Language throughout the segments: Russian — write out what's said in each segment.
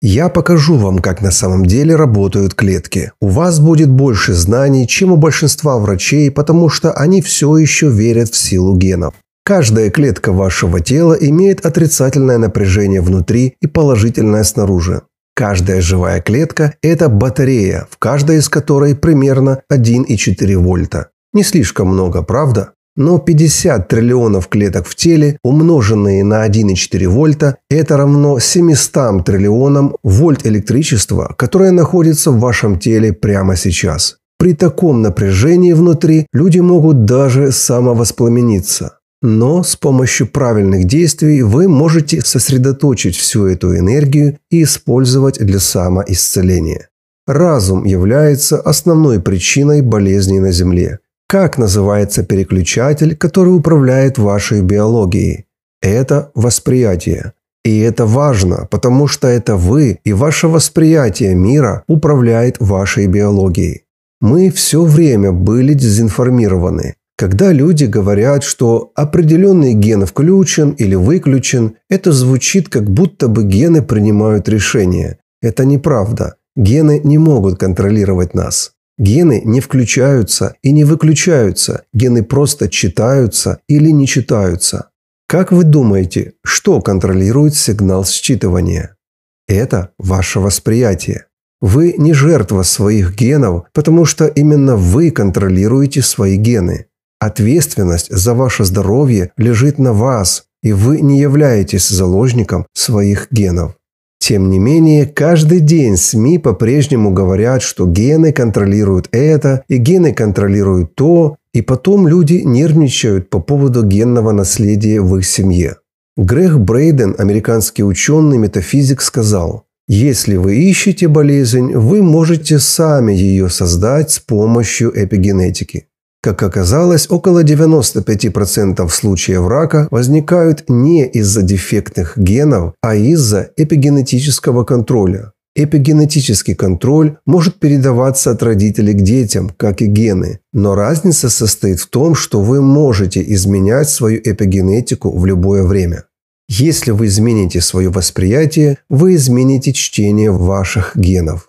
Я покажу вам, как на самом деле работают клетки. У вас будет больше знаний, чем у большинства врачей, потому что они все еще верят в силу генов. Каждая клетка вашего тела имеет отрицательное напряжение внутри и положительное снаружи. Каждая живая клетка – это батарея, в каждой из которой примерно 1,4 вольта. Не слишком много, правда? Но 50 триллионов клеток в теле, умноженные на 1,4 вольта, это равно 700 триллионам вольт электричества, которое находится в вашем теле прямо сейчас. При таком напряжении внутри люди могут даже самовоспламениться. Но с помощью правильных действий вы можете сосредоточить всю эту энергию и использовать для самоисцеления. Разум является основной причиной болезней на Земле. Как называется переключатель, который управляет вашей биологией? Это восприятие. И это важно, потому что это вы и ваше восприятие мира управляет вашей биологией. Мы все время были дезинформированы. Когда люди говорят, что определенный ген включен или выключен, это звучит как будто бы гены принимают решения. Это неправда. Гены не могут контролировать нас. Гены не включаются и не выключаются, гены просто читаются или не читаются. Как вы думаете, что контролирует сигнал считывания? Это ваше восприятие. Вы не жертва своих генов, потому что именно вы контролируете свои гены. Ответственность за ваше здоровье лежит на вас, и вы не являетесь заложником своих генов. Тем не менее, каждый день СМИ по-прежнему говорят, что гены контролируют это, и гены контролируют то, и потом люди нервничают по поводу генного наследия в их семье. Грег Брейден, американский ученый, метафизик, сказал, если вы ищете болезнь, вы можете сами ее создать с помощью эпигенетики. Как оказалось, около 95% случаев рака возникают не из-за дефектных генов, а из-за эпигенетического контроля. Эпигенетический контроль может передаваться от родителей к детям, как и гены, но разница состоит в том, что вы можете изменять свою эпигенетику в любое время. Если вы измените свое восприятие, вы измените чтение ваших генов.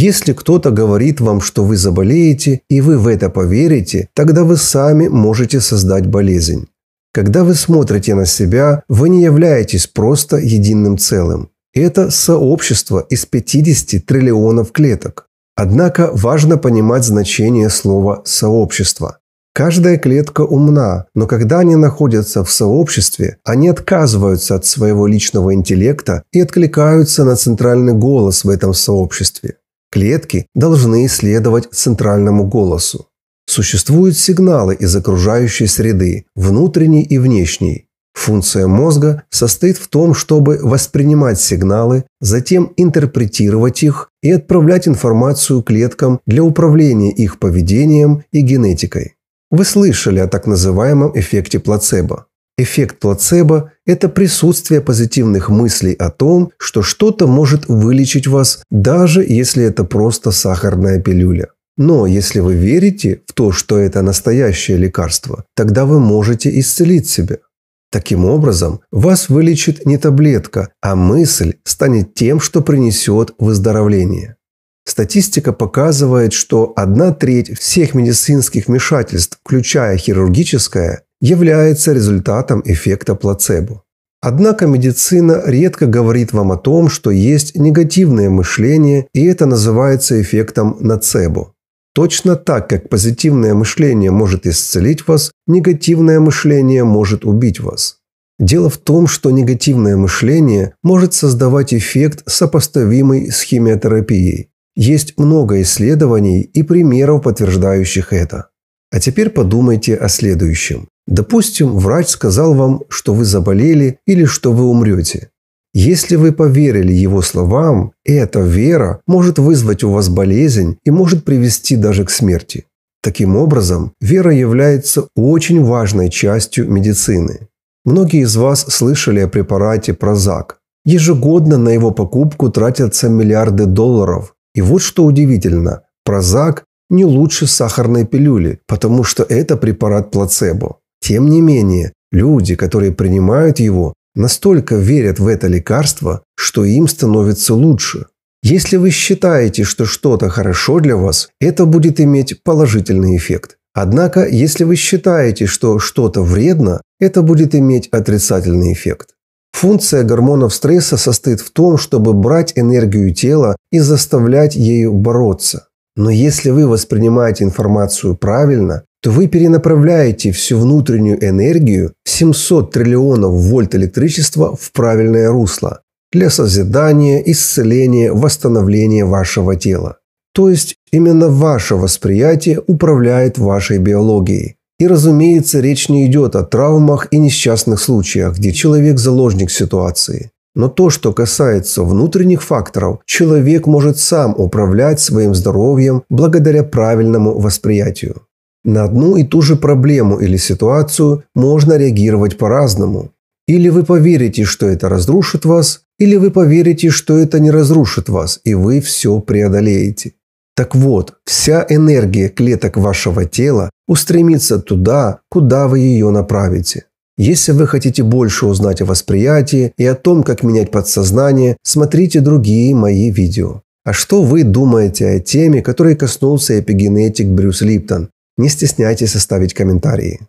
Если кто-то говорит вам, что вы заболеете, и вы в это поверите, тогда вы сами можете создать болезнь. Когда вы смотрите на себя, вы не являетесь просто единым целым. Это сообщество из 50 триллионов клеток. Однако важно понимать значение слова «сообщество». Каждая клетка умна, но когда они находятся в сообществе, они отказываются от своего личного интеллекта и откликаются на центральный голос в этом сообществе. Клетки должны следовать центральному голосу. Существуют сигналы из окружающей среды, внутренней и внешней. Функция мозга состоит в том, чтобы воспринимать сигналы, затем интерпретировать их и отправлять информацию клеткам для управления их поведением и генетикой. Вы слышали о так называемом эффекте плацебо. Эффект плацебо – это присутствие позитивных мыслей о том, что что-то может вылечить вас, даже если это просто сахарная пилюля. Но если вы верите в то, что это настоящее лекарство, тогда вы можете исцелить себя. Таким образом, вас вылечит не таблетка, а мысль станет тем, что принесет выздоровление. Статистика показывает, что одна треть всех медицинских вмешательств, включая хирургическое, является результатом эффекта плацебо. Однако медицина редко говорит вам о том, что есть негативное мышление, и это называется эффектом нацебо. Точно так, как позитивное мышление может исцелить вас, негативное мышление может убить вас. Дело в том, что негативное мышление может создавать эффект, сопоставимый с химиотерапией. Есть много исследований и примеров, подтверждающих это. А теперь подумайте о следующем. Допустим, врач сказал вам, что вы заболели или что вы умрете. Если вы поверили его словам, эта вера может вызвать у вас болезнь и может привести даже к смерти. Таким образом, вера является очень важной частью медицины. Многие из вас слышали о препарате Прозак. Ежегодно на его покупку тратятся миллиарды долларов. И вот что удивительно, Прозак не лучше сахарной пилюли, потому что это препарат плацебо. Тем не менее, люди, которые принимают его, настолько верят в это лекарство, что им становится лучше. Если вы считаете, что что-то хорошо для вас, это будет иметь положительный эффект. Однако, если вы считаете, что что-то вредно, это будет иметь отрицательный эффект. Функция гормонов стресса состоит в том, чтобы брать энергию тела и заставлять ею бороться. Но если вы воспринимаете информацию правильно, то вы перенаправляете всю внутреннюю энергию 700 триллионов вольт электричества в правильное русло для созидания, исцеления, восстановления вашего тела. То есть именно ваше восприятие управляет вашей биологией. И разумеется, речь не идет о травмах и несчастных случаях, где человек заложник ситуации. Но то, что касается внутренних факторов, человек может сам управлять своим здоровьем благодаря правильному восприятию. На одну и ту же проблему или ситуацию можно реагировать по-разному. Или вы поверите, что это разрушит вас, или вы поверите, что это не разрушит вас, и вы все преодолеете. Так вот, вся энергия клеток вашего тела устремится туда, куда вы ее направите. Если вы хотите больше узнать о восприятии и о том, как менять подсознание, смотрите другие мои видео. А что вы думаете о теме, которой коснулся эпигенетик Брюс Липтон? Не стесняйтесь оставить комментарии.